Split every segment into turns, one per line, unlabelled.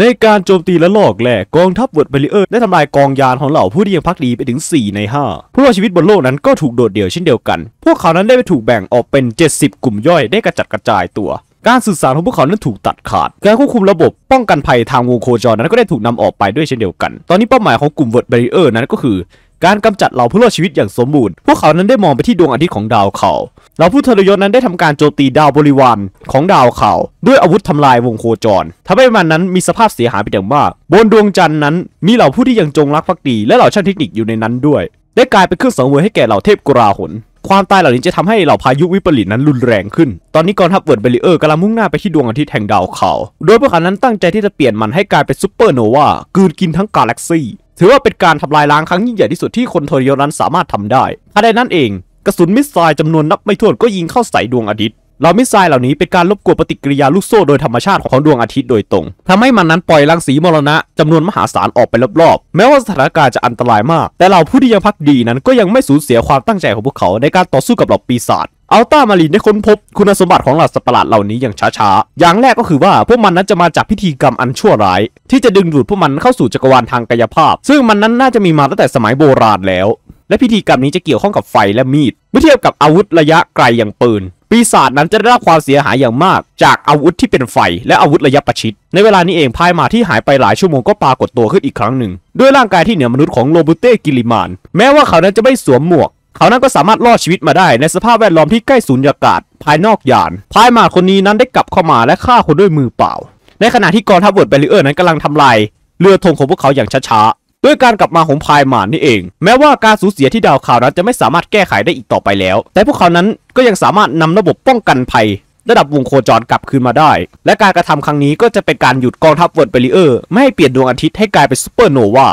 ในการโจมตีและลอกแหลกกองทัพเวิร์ดเบริเออร์ได้ทำลายกองยานของเหล่าผู้ที่ยังพักดีไปถึง 4 ใน5ผู้รอดชีวิตบนโลกนั้นก็ถูกโดดเดี่ยวเช่นเดียวกัน พวกเขานั้นได้ไปถูกแบ่งออกเป็น 70 กลุ่มย่อยได้กระจัดกระจายตัว การสื่อสารของพวกเขานั้นถูกตัดขาด การควบคุมระบบป้องกันภัยทางวงโคจรนั้นก็ได้ถูกนำออกไปด้วยเช่นเดียวกัน ตอนนี้เป้าหมายของกลุ่มเวิร์ดเบริเออร์นั้นก็คือ การกำจัดเหล่าผู้รอดชีวิตอย่างสมบูรณ์พวกเขานั้นได้มองไปที่ดวงอาทิตย์ของดาวเขาเราผู้ทรยศนั้นได้ทำการโจมตีดาวบริวารของดาวเขาด้วยอาวุธทำลายวงโคจร ทำให้มันนั้นมีสภาพเสียหายไปอย่างมาก บนดวงจันทร์นั้นมีเหล่าผู้ที่ยังจงรักภักดี และเหล่าช่างเทคนิคอยู่ในนั้นด้วย ได้กลายเป็นเครื่องสังเวยให้แก่เหล่าเทพกราหนความตายเหล่านี้จะทำให้เหล่าพายุวิปริตนั้นรุนแรง ขึ้นตอนนี้กองทัพเวิร์ดเบลิเออร์กำลังมุ่งหน้าไปที่ดวงอาทิตย์แห่งดาวเขาโดยพวกเขานั้นตั้งใจที่จะเปลี่ยนมันให้กลายเป็นซูเปอร์โนวากืนกินทั้งกาแล็กซี่ถือว่าเป็นการทำลายล้างครั้งยิ่งใหญ่ที่สุดที่คนทรยศนั้นสามารถทำได้ภายในนั้นเองกระสุนมิสไซล์จำนวนนับไม่ถ้วนก็ยิงเข้าใส่ดวงอาทิตย์เรามิสไซล์เหล่านี้เป็นการลบกวนปฏิกิริยาลูกโซ่โดยธรรมชาติของดวงอาทิตย์โดยตรงทำให้มันนั้นปล่อยรังสีมรณะจำนวนมหาศาลออกไปรอบๆ แม้ว่าสถานการณ์จะอันตรายมาก แต่เราผู้ที่ยังพักดีนั้นก็ยังไม่สูญเสียความตั้งใจของพวกเขาในการต่อสู้กับเหล่าปีศาจ อัลต้ามารีนได้ค้นพบคุณสมบัติของหลักสัตว์ประหลาดเหล่านี้อย่างช้าๆ อย่างแรกก็คือว่าพวกมันนั้นจะมาจากพิธีกรรมอันชั่วร้าย ที่จะดึงดูดพวกมันเข้าสู่จักรวาลทางกายภาพ ซึ่งมันนั้นน่าจะมีมาตั้งแต่สมัยโบราณแล้วและพิธีกรรมนี้จะเกี่ยวข้องกับไฟและมีดเมื่อเทียบกับอาวุธระยะไกลอย่างปืน ปีศาจนั้นจะได้รับความเสียหายอย่างมาก จากอาวุธที่เป็นไฟและอาวุธระยะประชิด ในเวลานี้เองพายมาที่หายไปหลายชั่วโมงก็ปรากฏตัวขึ้นอีกครั้งหนึ่ง ด้วยร่างกายที่เหนือมนุษย์ของโรบูเต้กิลิมานแม้ว่าเขานั้นจะไม่สวมหมวก เขานั้นก็สามารถรอดชีวิตมาได้ ในสภาพแวดล้อมที่ใกล้สูญญากาศภายนอกยานพายมาคนนี้นั้นได้กลับเข้ามาและฆ่าคนด้วยมือเปล่าในขณะที่กองทัพเวิร์ดเบลเออร์นั้นกำลังทำลายเรือธงของพวกเขาอย่างช้าๆด้วยการกลับมาของพายหมานนี่เอง แม้ว่าการสูญเสียที่ดาวข่าวนั้นจะไม่สามารถแก้ไขได้อีกต่อไปแล้ว แต่พวกเขานั้นก็ยังสามารถนำระบบป้องกันภัย ระดับวงโคจรกลับคืนมาได้ และการกระทำครั้งนี้ก็จะเป็นการหยุดกองทัพเวิร์ดเบริเออร์ไม่ให้เปลี่ยนดวงอาทิตย์ให้กลายเป็นซูเปอร์โนวา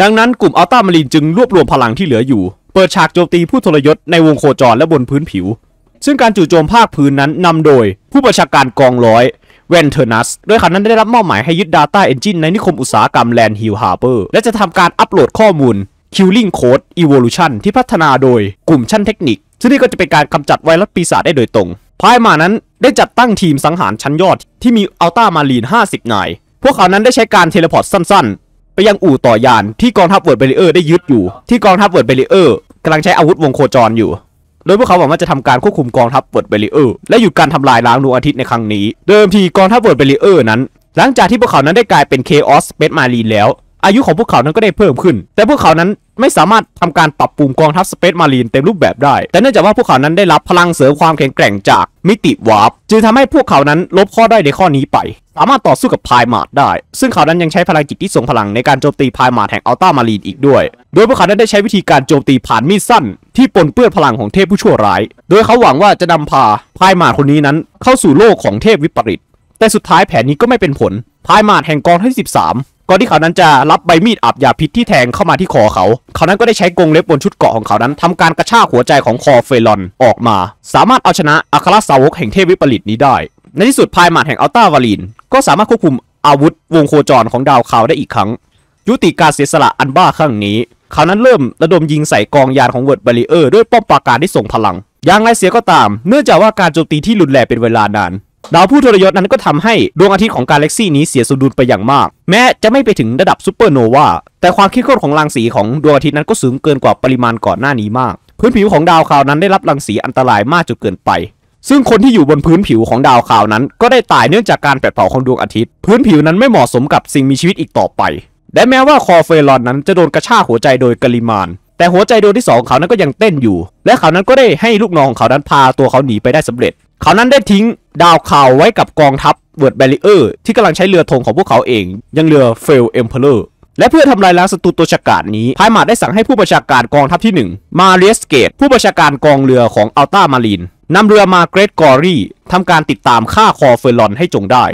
ดังนั้นกลุ่มอัลตามารีนจึงรวบรวมพลังที่เหลืออยู่ เปิดฉากโจมตีผู้ทรยศในวงโคจรและบนพื้นผิว ซึ่งการจู่โจมภาคพื้นนั้นนำโดย ผู้ประชาการกองร้อยเวนเทอร์นัสโดยเขานั้นได้รับมอบหมายให้ยึด Data Engine ในนิคมอุตสาหกรรมแลนด์ฮิลฮาร์เปอร์และจะทำการอัปโหลดข้อมูล Killing Code Evolution ที่พัฒนาโดยกลุ่มชั้นเทคนิค ซึ่งนี่ก็จะเป็นการกำจัดไวรัสปีศาจได้โดยตรงภายมานั้นได้จัดตั้งทีมสังหารชั้นยอดที่มีอัลต้ามารีน50นาย พวกเขานั้นได้ใช้การเทเลพอร์ตสั้นๆ ไปยังอู่ต่อยาน ที่กองทัพเวิร์ดเบริเออร์ได้ยึดอยู่ที่กองทัพเวิร์ดเบริเออร์กำลังใช้อาวุธวงโคจรอยู่โดยพวกเขาบอกว่าจะทำการควบคุมกองทัพเวิร์ดเบลิเออร์และหยุดการทำลายล้างดวงอาทิตย์ในครั้งนี้เดิมทีกองทัพเวิร์ดเบลิเออร์นั้น หลังจากที่พวกเขานั้นได้กลายเป็นเควอสเปสมารีแล้วอายุของพวกเขานั้นก็ได้เพิ่มขึ้น แต่พวกเขานั้นไม่สามารถทำการปรับปรุงกองทัพสเปซมารีนเต็มรูปแบบได้แต่เนื่องจากว่าพวกเขานั้นได้รับพลังเสริมความแข็งแกร่งจากมิติวาร์ปจึงทำให้พวกเขานั้นลบข้อได้ในข้อนี้ไปสามารถต่อสู้กับพายมาดได้ ซึ่งเขานั้นยังใช้พลังจิตที่ทรงพลังในการโจมตีพายมาดแห่งอัลต้ามารีนอีกด้วย โดยพวกเขานั้นได้ใช้วิธีการโจมตีผ่านมีดสั้น ที่ปนเปื้อนพลังของเทพผู้ชั่วร้าย โดยเขาหวังว่าจะนำพาพายมาดคนนี้นั้นเข้าสู่โลกของเทพวิปริต แต่สุดท้ายแผนนี้ก็ไม่เป็นผลพายมาดแห่งกองที่13ก่อนที่เขานั้นจะรับใบมีดอับยาพิษที่แทงเข้ามาที่คอเขาเขานั้นก็ได้ใช้กรงเล็บบนชุดเกราะของเขานั้น ทำการกระชากหัวใจของคอเฟลอนออกมา สามารถเอาชนะอัครสาวกแห่งเทพวิปริตนี้ได้ในที่สุดพายหมัดแห่งอัลตาวาลีน ก็สามารถควบคุมอาวุธวงโคจรของดาวขาวได้อีกครั้ง ยุติการเสียสละอันบ้าครั้งนี้เขานั้นเริ่มระดมยิงใส่กองยานของเวิร์ดบาริเออร์ด้วยป้อมปราการที่ส่งพลัง อย่างไรเสียก็ตามเนื่องจากว่าการโจมตีที่รุนแรงเป็นเวลานาน ดาวผู้ทรยศนั้นก็ทำให้ ดวงอาทิตย์ของกาแล็กซี่นี้เสียสมดุลไปอย่างมาก แม้จะไม่ไปถึงระดับซูเปอร์โนวาแต่ความเิดมข้ของรังสีของดวงอาทิตย์นั้นก็สูงเกินกว่าปริมาณก่อนหน้านี้มาก พื้นผิวของดาวขาวนั้นได้รับรังสีอันตรายมากจนเกินไปซึ่งคนที่อยู่บนพื้นผิวของดาวขาวนั้นก็ได้ตายเนื่องจากการแผดเผาของดวงอาทิตย์ พื้นผิวนั้นไม่เหมาะสมกับสิ่งมีชีวิตอีกต่อไป และแม้ว่าคอเฟลอนนั้นจะโดนกระชากหัวใจโดยกลิมาน แต่หัวใจดวงที่สองเขานั้นก็ยังเต้นอยู่ และเขานั้นก็ได้ให้ลูกน้องของเขานั้นพาตัวเขาหนีไปได้สำเร็จ เขานั้นได้ทิ้ง ดาวขาวไว้กับกองทัพเวิร์ดแบลเออร์ที่กำลังใช้เรือธงของพวกเขาเอง ยังเรือเฟลเอ็มเพลอร์ และเพื่อทำลายล้างศัตรูตัวฉกาจนี้พายมาดได้สั่งให้ผู้บัญชาการกองทัพที่1มาเรียสเกตผู้บัญชาการกองเรือของอัลตามารีนนำเรือมาเกรตกอรี่ทำการติดตามฆ่าคอเฟอร์ลอนให้จงได้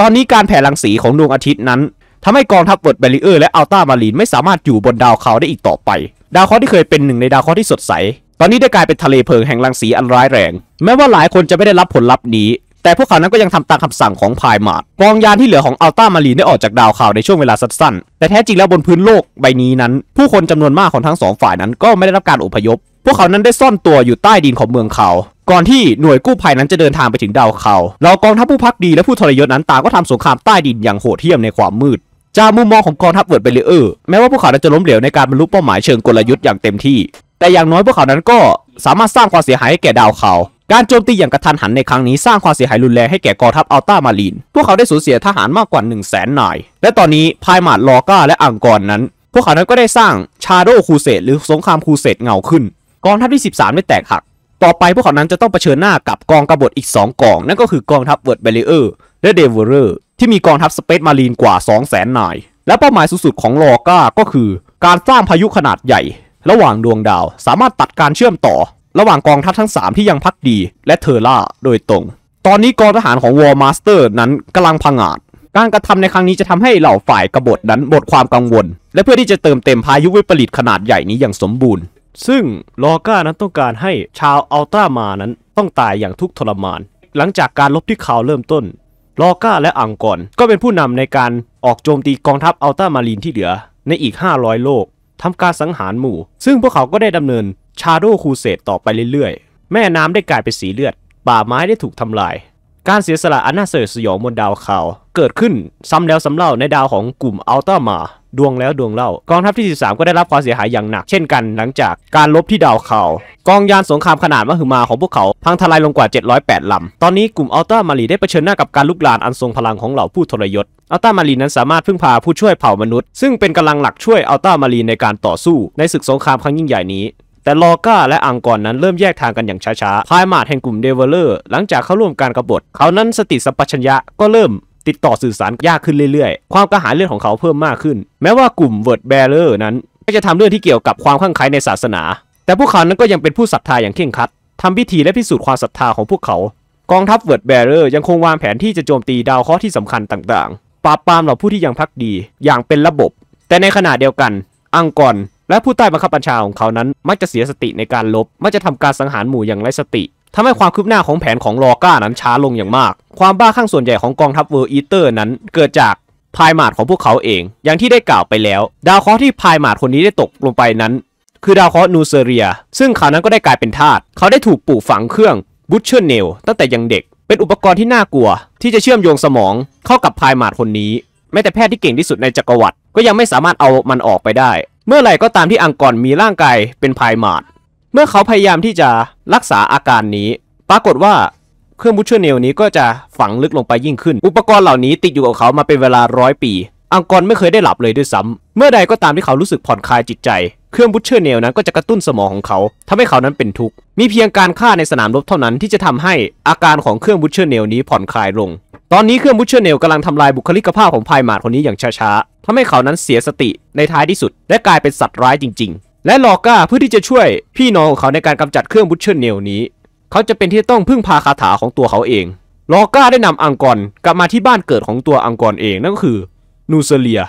ตอนนี้การแผ่รังสีของดวงอาทิตย์นั้นทำให้กองทัพเวิร์ดเบลเออร์และอัลต้ามารีนไม่สามารถอยู่บนดาวเขาได้อีกต่อไป ดาวเคราะห์ที่เคยเป็นหนึ่งในดาวเคราะห์ที่สดใส ตอนนี้ได้กลายเป็นทะเลเพลิงแห่งรังสีอันร้ายแรง แม้ว่าหลายคนจะไม่ได้รับผลลัพธ์นี้ แต่พวกเขานั้นก็ยังทำตามคำสั่งของพายมาดกองยานที่เหลือของอัลต้ามารีนได้ออกจากดาวเขาในช่วงเวลาสั้นๆแต่แท้จริงแล้วบนพื้นโลกใบนี้นั้น ผู้คนจำนวนมากของทั้งสองฝ่ายนั้นก็ไม่ได้รับการอพยพพวกเขานั้นได้ซ่อนตัวอยู่ใต้ดินของเมืองเขาก่อนที่หน่วยกู้ภัยนั้นจะเดินทางไปถึงดาวเขาเรากองทัพผู้พักดีและผู้ทรยศนั้นต่างก็ทำสงครามใต้ดินอย่างโหดเหี้ยมในความมืด จากมุมมองของกองทัพเวิร์ดเบลเออร์แม้ว่าพวกเขาจะล้มเหลวในการบรรลุเป้าหมายเชิงกลยุทธ์อย่างเต็มที่ แต่อย่างน้อยพวกเขานั้นก็สามารถสร้างความเสียหายให้แก่ดาวเขาการโจมตีอย่างกระทันหันในครั้งนี้สร้างความเสียหายรุนแรงให้แก่กองทัพอัลต้ามารีน พวกเขาได้สูญเสียทหารมากกว่า 1 0 0 0 0แสนนาย และตอนนี้พายมาดลอก้าและอังกอร์นั้น พวกเขานั้นก็ได้สร้างชาโดคูเซตหรือสงครามคูเซตเงาขึ้น กองทัพที่ 13ได้แตกหักต่อไปพวกเขานั้นจะต้องเผชิญหน้ากับกองกบฏอีก 2 กอง นั่นก็คือกองทัพเวิร์ดเบลเลอร์และเดวเวอร์ที่มีกองทัพสเปซมารีนกว่า 200,000นาย และเป้าหมายสูงสุดของลอก้าก็คือ การสร้างพายุขนาดใหญ่ ระหว่างดวงดาวสามารถตัดการเชื่อมต่อ ระหว่างกองทัพทั้ง 3 ที่ยังพักดีและเทอร่าโดยตรง ตอนนี้กองทหารของวอร์มาสเตอร์นั้นกำลังพังอาจการกระทำในครั้งนี้จะทำให้เหล่าฝ่ายกบฏนั้นหมดความกังวล และเพื่อที่จะเติมเต็มพายุวิปริตขนาดใหญ่นี้อย่างสมบูรณ์ซึ่งลอก้านั้นต้องการให้ชาวอัลตามานั้นต้องตายอย่างทุกทรมาน หลังจากการลบที่เขาเริ่มต้น ลอก้าและอังกอนก็เป็นผู้นำในการออกโจมตีกองทัพอัลตามารีนที่เหลือในอีก 500 โลก ทำการสังหารหมู่ ซึ่งพวกเขาก็ได้ดำเนินชาโดคูเซตต่อไปเรื่อยๆ แม่น้ำได้กลายเป็นสีเลือด ป่าไม้ได้ถูกทำลาย การเสียสละอันน่าเสยสยองบนดาวเขาเกิดขึ้นซ้ำแล้วซ้าเล่าในดาวของกลุ่มอัลตามาดวงแล้วดวงเล่ากองทัพที่ 13 ก็ได้รับความเสียหายอย่างหนัก เช่นกันหลังจากการลบที่ดาวเขากองยานสงครามขนาดมหึมาของพวกเขาพังทลายลงกว่า 708 ลำ ตอนนี้กลุ่มอัลต้ามารีได้เผชิญหน้ากับการลุกลานอันทรงพลังของเหล่าผู้ทรยศอัลต้ามารีนั้นสามารถพึ่งพาผู้ช่วยเผ่ามนุษย์ ซึ่งเป็นกำลังหลักช่วยอัลต้ามารีในการต่อสู้ในศึกสงครามครั้งยิ่งใหญ่นี้ แต่ลอก้าและอังกอรนั้นเริ่มแยกทางกันอย่างช้าๆพายมาดแห่งกลุ่มเดเวลเลอร์ หลังจากเข้าร่วมการกรบฏเขานั้นสติสัมปชัญญะก็เริ่มติดต่อสื่อสารยากขึ้นเรื่อยๆ ความกระหายเลือดของเขาเพิ่มมากขึ้น แม้ว่ากลุ่มเวิร์ดแบลเลอร์นั้นก็จะทำเรื่องที่เกี่ยวกับความข้างใครในศาสนา แต่พวกเขานั้นก็ยังเป็นผู้ศรัทธาอย่างเคร่งครัดทำพิธีและพิสูจน์ความศรัทธาของพวกเขา กองทัพเวิร์ดแบลเลอร์ยังคงวางแผนที่จะโจมตีดาวเคราะห์ที่สำคัญต่างๆ ปราบปรามเหล่าผู้ที่ยังพักดีอย่างเป็นระบบ แต่ในขณะเดียวกัน อังกอรและผู้ใต้บังคับบัญชาของเขานั้นมักจะเสียสติในการลบ มักจะทำการสังหารหมู่อย่างไร้สติทำให้ความคืบหน้าของแผนของลอก้านั้นช้าลงอย่างมาก ความบ้าข้างส่วนใหญ่ของกองทัพเวอร์อีเตอร์นั้น เกิดจากพายมาดของพวกเขาเอง อย่างที่ได้กล่าวไปแล้ว ดาวเคราะห์ที่พายมาดคนนี้ได้ตกลงไปนั้น คือดาวเคราะห์นูเซเรีย ซึ่งเขานั้นก็ได้กลายเป็นทาสเขาได้ถูกปลูกฝังเครื่องบูชเชอร์เนลตั้งแต่ยังเด็ก เป็นอุปกรณ์ที่น่ากลัว ที่จะเชื่อมโยงสมองเข้ากับพายมาดคนนี้ แม้แต่แพทย์ที่เก่งที่สุดในจักรวรรดิก็ยังไม่สามารถเอามันออกไปได้ เมื่อไหร่ก็ตามที่อังกอรมีร่างกายเป็นพายมาดมื่อเขาพยายามที่จะรักษาอาการนี้ ปรากฏว่า เครื่องบูชเชอร์เนลนี้ก็จะฝังลึกลงไปยิ่งขึ้น อุปกรณ์เหล่านี้ติดอยู่กับเขามาเป็นเวลาร้อยปี อังกอรไม่เคยได้หลับเลยด้วยซ้ำ เมื่อใดก็ตามที่เขารู้สึกผ่อนคลายจิตใจ เครื่องบูชเชอร์เนลนั้นก็จะกระตุ้นสมองของเขา ทำให้เขานั้นเป็นทุกข์มีเพียงการฆ่าในสนามรบเท่านั้น ที่จะทำให้อาการของเครื่องบูชเชอร์เนลนี้ผ่อนคลายลง ตอนนี้เครื่องบูชเชอร์เนลกำลังทำลายบุคลิกภาพของพายมาดคนนี้อย่างช้าๆทำให้เขานั้นเสียสติในท้ายที่สุด และกลายเป็นสัตว์ร้ายจริงๆและลอก้าเพื่อที่จะช่วยพี่น้องของเขาในการกำจัดเครื่องบุชเชอร์เนลนี้เขาจะเป็นที่ต้องพึ่งพาคาถาของตัวเขาเอง ลอก้าได้นำอังกอรกลับมาที่บ้านเกิดของตัวอังกอรเองนั่นก็คือนูเซเลีย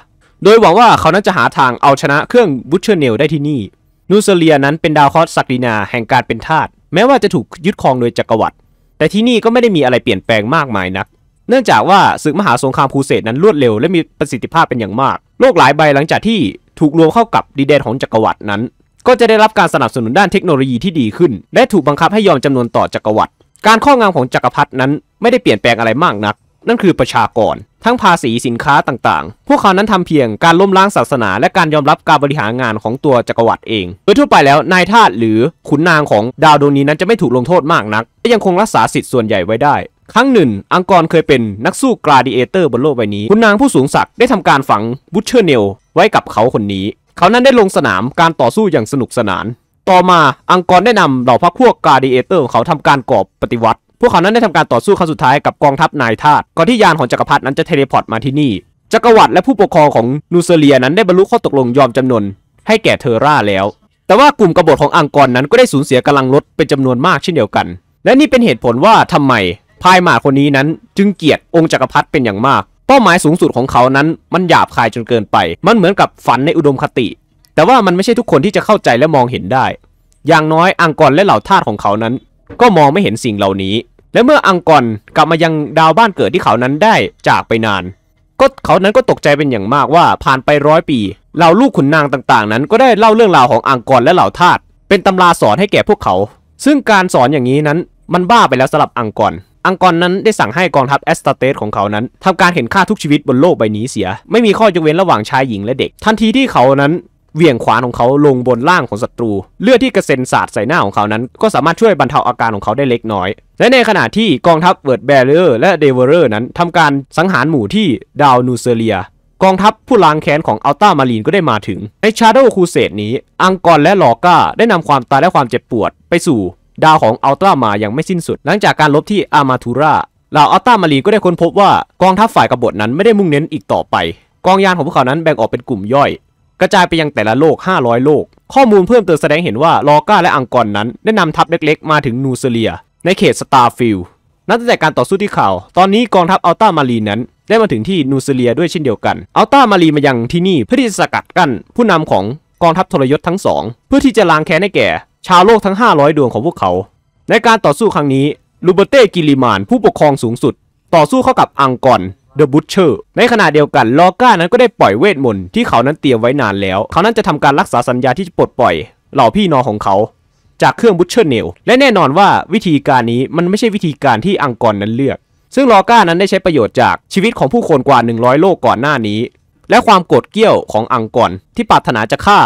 โดยหวังว่าเขานั้นจะหาทางเอาชนะเครื่องบุชเชอร์เนลได้ที่นี่นูเซเลียนั้นเป็นดาวเคราะห์ศักดินาแห่งการเป็นทาสแม้ว่าจะถูกยึดครองโดยจักรวรรดิแต่ที่นี่ก็ไม่ได้มีอะไรเปลี่ยนแปลงมากมายนัก เนื่องจากว่าศึกมหาสงครามครูเสดนั้นรวดเร็วและมีประสิทธิภาพเป็นอย่างมาก โลกหลายใบหลังจากที่ถูกรวมเข้ากับดีเแดนของจักรวรรดินั้น ก็จะได้รับการสนับสนุนด้านเทคโนโลยีที่ดีขึ้นและถูกบังคับให้ยอมจำนวนต่อจักรวรรดิการข้องามของจักรพรรดินั้นไม่ได้เปลี่ยนแปลงอะไรมากนัก นั่นคือประชากรทั้งภาษีสินค้าต่างๆ พวกเขานั้นทำเพียง การล้มล้างศาสนาและการยอมรับการบริหารงานของตัวจักรวรรดิเอง โดยทั่วไปแล้วนายทาสหรือขุนนางของดาวดวงนี้นั้นจะไม่ถูกลงโทษมากนักและยังคงรักษาสิทธิ์ส่วนใหญ่ไว้ได้ครั้งหนึ่ง อังกอร์เคยเป็นนักสู้กราดิเอเตอร์บนโลกใบนี้คุณนางผู้สูงศักดิ์ได้ทำการฝังบูชเชอร์เนลไว้กับเขาคนนี้ เขานั้นได้ลงสนามการต่อสู้อย่างสนุกสนาน ต่อมาอังกอร์ได้นำเหล่าพรรคพวกกราดิเอเตอร์ของเขาทำการกอบปฏิวัติ พวกเขานั้นได้ทำการต่อสู้ครั้งสุดท้ายกับกองทัพนายทาสก่อนที่ยานของจักรพรรดินั้นจะเทเลพอร์ตมาที่นี่ จักรวรรดิและผู้ปกครองของนูเซเลียนั้นได้บรรลุข้อตกลงยอมจำนนให้แก่เทอร่าแล้วแต่ว่ากลุ่มกบฏของอังกอร์นั้นก็ได้สูญเสียกำลังลดเป็นจานวนมากเช่นเดียวกัน และนี่เป็นเหตุผลว่าทาไมพายหมาคนนี้นั้นจึงเกลียดองค์จักรพรรดิเป็นอย่างมาก เป้าหมายสูงสุดของเขานั้นมันหยาบคายจนเกินไป มันเหมือนกับฝันในอุดมคติ แต่ว่ามันไม่ใช่ทุกคนที่จะเข้าใจและมองเห็นได้ อย่างน้อยอังกอรและเหล่าทาสของเขานั้น ก็มองไม่เห็นสิ่งเหล่านี้ และเมื่ออังกอรกลับมายังดาวบ้านเกิดที่เขานั้นได้จากไปนาน ก็เขานั้นก็ตกใจเป็นอย่างมากว่าผ่านไปร้อยปี เหล่าลูกขุนนางต่างๆ นั้น ก็ได้เล่าเรื่องราวของอังกอรและเหล่าทาสเป็นตำราสอนให้แก่พวกเขา ซึ่งการสอนอย่างนี้นั้นมันบ้าไปแล้วสำหรับอังกรอังกอรนั้นได้สั่งให้กองทัพแอสตาเตสของเขานั้น ทำการเห็นค่าทุกชีวิตบนโลกใบนี้เสีย ไม่มีข้อยกเว้นระหว่างชายหญิงและเด็ก ทันทีที่เขานั้นเหวี่ยงขวานของเขาลงบนล่างของศัตรู เลือดที่กระเซ็นสาดใส่หน้าของเขานั้น ก็สามารถช่วยบรรเทาอาการของเขาได้เล็กน้อย และในขณะที่กองทัพเวิร์ดแบรเลอร์และเดเวอร์นั้น ทำการสังหารหมู่ที่ดาวนูเซเลียกองทัพผู้ล้างแค้นของอัลต้ามารีนก็ได้มาถึง ในชาร์โดคูเซตนี้ อังกอรและลอก้าได้นำความตายและความเจ็บปวด ไปสู่ดาวของอัลตรามายังไม่สิ้นสุด หลังจากการลบที่อามาทูราเหล่าอัลตรามารีก็ได้ค้นพบว่ากองทัพฝ่ายกบฏนั้นไม่ได้มุ่งเน้นอีกต่อไป กองยานของพวกเขานั้นแบ่งออกเป็นกลุ่มย่อย กระจายไปยังแต่ละโลก 500 โลก ข้อมูลเพิ่มเติมแสดงเห็นว่าลอก้าและอังกอรนั้น ได้นำทัพเล็กๆ มาถึงนูเซเลีย ในเขตสตาร์ฟิลนับ้แต่การต่อสู้ที่ข่าวตอนนี้กองทัพอัลตรามารีนั้นได้มาถึงที่นูเซเลียด้วยเช่นเดียวกันอัลตรามารีมายังที่นี่เพื่อที่จะสกัดกั้นผู้นำของกองทัพทรยศทั้งสอง เพื่อที่จะล้างแค้นให้แก่ชาวโลกทั้ง 500 ดวงของพวกเขา ในการต่อสู้ครั้งนี้ ลูเบเต้กิลิมานผู้ปกครองสูงสุด ต่อสู้เข้ากับอังกอนเดอะบุชเชอร์ ในขณะเดียวกัน ลอก้านั้นก็ได้ปล่อยเวทมนต์ที่เขานั้นเตรียมไว้นานแล้ว เขานั้นจะทำการรักษาสัญญาที่จะปลดปล่อย เหล่าพี่น้องของเขาจากเครื่องบุชเชอร์เนล และแน่นอนว่าวิธีการนี้มันไม่ใช่วิธีการที่อังกอนนั้นเลือก ซึ่งลอก้านั้นได้ใช้ประโยชน์จากชีวิตของผู้คนกว่า100โลกก่อนหน้านี้ และความโกรธเกี้ยวของอังกอนที่ปรารถนาจะฆ่า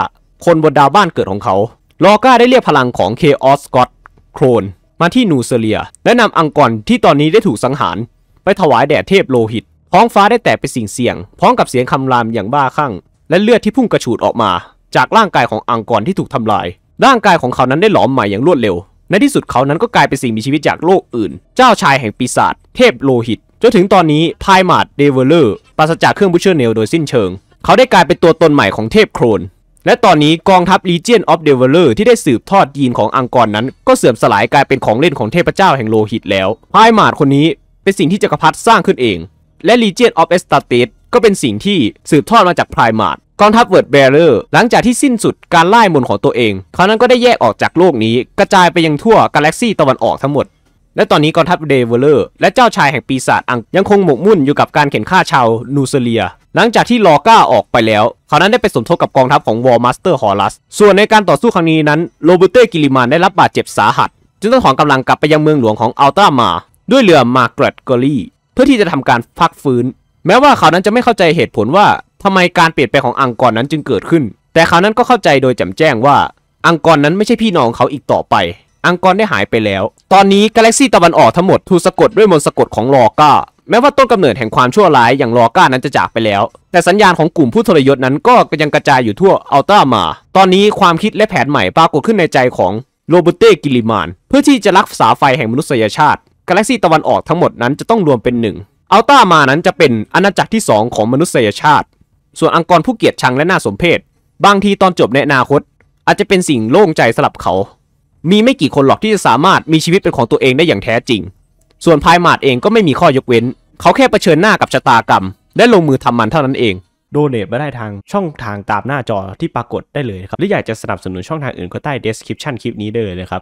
คนบนดาวบ้านเกิดของเขาลอก้าได้เรียกพลังของเคออสกอตโครนมาที่นูเซเลียและนำอังกอรที่ตอนนี้ได้ถูกสังหาร ไปถวายแด่เทพโลหิตท้องฟ้าได้แตกเป็นสิ่งเสี่ยง พร้อมกับเสียงคำรามอย่างบ้าคลั่งและเลือดที่พุ่งกระฉูดออกมา จากร่างกายของอังกอรที่ถูกทำลาย ร่างกายของเขานั้นได้หลอมใหม่อย่างรวดเร็ว ในที่สุดเขานั้นก็กลายเป็นสิ่งมีชีวิตจากโลกอื่น เจ้าชายแห่งปีศาจเทพโลหิตจนถึงตอนนี้ไพารมดเดเวลเลอร์ปราศจากเครื่องบูชเชอร์เนลโดยสิ้นเชิง เขาได้กลายเป็นตัวตนใหม่ของเทพโครนและตอนนี้กองทัพ Legion of d e v o l e r ที่ได้สืบทอดยีนของอังกรนั้นก็เสื่อมสลายกลายเป็นของเล่นของเทพเจ้าแห่งโลหิตแล้วพายมาดคนนี้เป็นสิ่งที่จักรพรรดิสร้างขึ้นเอง และ Legion of e s t a t e s ก็เป็นสิ่งที่สืบทอดมาจากพายมาดกองทัพเวิร์ดเบเลอร์หลังจากที่สิ้นสุดการไล่มนของตัวเองเขานั้นก็ได้แยกออกจากโลกนี้ กระจายไปยังทั่วกาแล็กซีตะวันออกทั้งหมดและตอนนี้กองทัพเดเวลเลอร์และเจ้าชายแห่งปีศาจอังยังคงหมกมุ่นอยู่กับการเข็นฆ่าชาวนูเซเลียหลังจากที่ลอก้าออกไปแล้ว เขานั้นได้ไปสมทบกับกองทัพของวอร์มาสเตอร์ฮอลัส ส่วนในการต่อสู้ครั้งนี้นั้น โรเบรเต้กิลิมานได้รับบาดเจ็บสาหัส จึงต้องถอนกำลังกลับไปยังเมืองหลวงของอัลตรามา ด้วยเรือมาเกรตกอรี่เพื่อที่จะทำการพักฟื้น แม้ว่าเขานั้นจะไม่เข้าใจเหตุผลว่าทำไมการเปลี่ยนแปลงของอังกอร์นั้นจึงเกิดขึ้น แต่เขานั้นก็เข้าใจโดยจำแจ้งว่าอังกอร์นั้นไม่ใช่พี่น้องเขาอีกต่อไป อังกอร์ได้หายไปแล้ว ตอนนี้กาแล็กซี่ตะวันออกทั้งหมดถูกสะกดด้วยมนต์สะกดของลอก้าแม้ว่าต้นกำเนิดแห่งความชั่วร้ายอย่างลอก้านั้นจะจากไปแล้ว แต่สัญญาณของกลุ่มผู้ทรยศนั้นก็ยังกระจายอยู่ทั่วอัลต้ามา ตอนนี้ความคิดและแผนใหม่ปรากฏขึ้นในใจของโรเบเต้กิลิมาน เพื่อที่จะรักษาไฟแห่งมนุษยชาติ กาแล็กซีตะวันออกทั้งหมดนั้นจะต้องรวมเป็นหนึ่งอัลต้ามานั้นจะเป็นอาณาจักรที่ 2 ของมนุษยชาติ ส่วนอังกรผู้เกียรติชังและน่าสมเพชบางทีตอนจบในอนาคตอาจจะเป็นสิ่งโล่งใจสำหรับเขา มีไม่กี่คนหรอกที่จะสามารถมีชีวิตเป็นของตัวเองได้อย่างแท้จริงส่วนพายมาดเองก็ไม่มีข้อยกเว้น เขาแค่เผชิญหน้ากับชะตากรรม และลงมือทำมันเท่านั้นเอง โดเนทมาได้ทางช่องทางตามหน้าจอที่ปรากฏได้เลยครับ หรืออยากจะสนับสนุนช่องทางอื่นก็ใต้ description คลิปนี้ได้เลยครับ